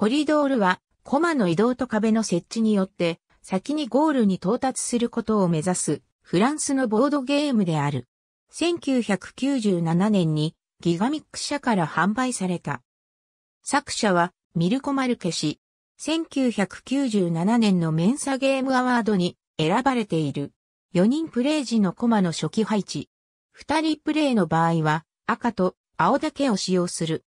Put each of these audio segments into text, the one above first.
コリドールは、コマの移動と壁の設置によって、先にゴールに到達することを目指す、フランスのボードゲームである。1997年に、ギガミック社から販売された。作者は、ミルコ・マルケ氏。1997年のメンサゲームアワードに選ばれている。4人プレイ時のコマの初期配置。2人プレイの場合は赤と青だけを使用する。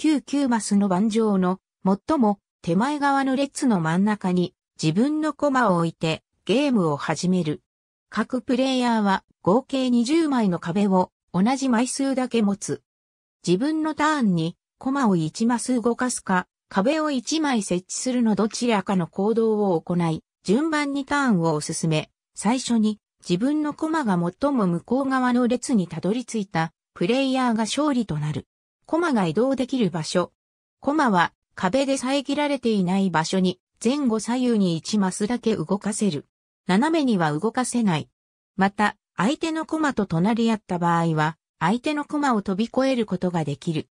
99マスの盤上の最も、手前側の列の真ん中に自分のコマを置いてゲームを始める。各プレイヤーは合計20枚の壁を同じ枚数だけ持つ。自分のターンにコマを1マス動かすか、壁を1枚設置するのどちらかの行動を行い、順番にターンを進め、最初に自分のコマが最も向こう側の列にたどり着いたプレイヤーが勝利となる。コマが移動できる場所。コマは壁で遮られていない場所に前後左右に1マスだけ動かせる。斜めには動かせない。また、相手の駒と隣り合った場合は、相手の駒を飛び越えることができる。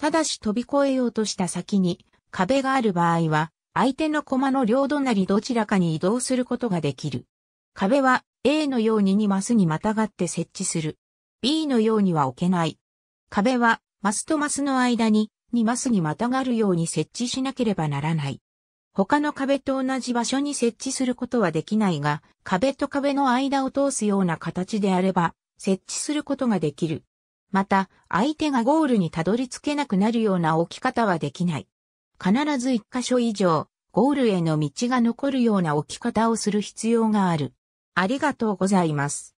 ただし飛び越えようとした先に壁がある場合は、相手の駒の両隣どちらかに移動することができる。壁は A のように2マスにまたがって設置する。B のようには置けない。壁はマスとマスの間ににマスにまたがるように設置しなければならない。他の壁と同じ場所に設置することはできないが、壁と壁の間を通すような形であれば、設置することができる。また、相手がゴールにたどり着けなくなるような置き方はできない。必ず1箇所以上、ゴールへの道が残るような置き方をする必要がある。ありがとうございます。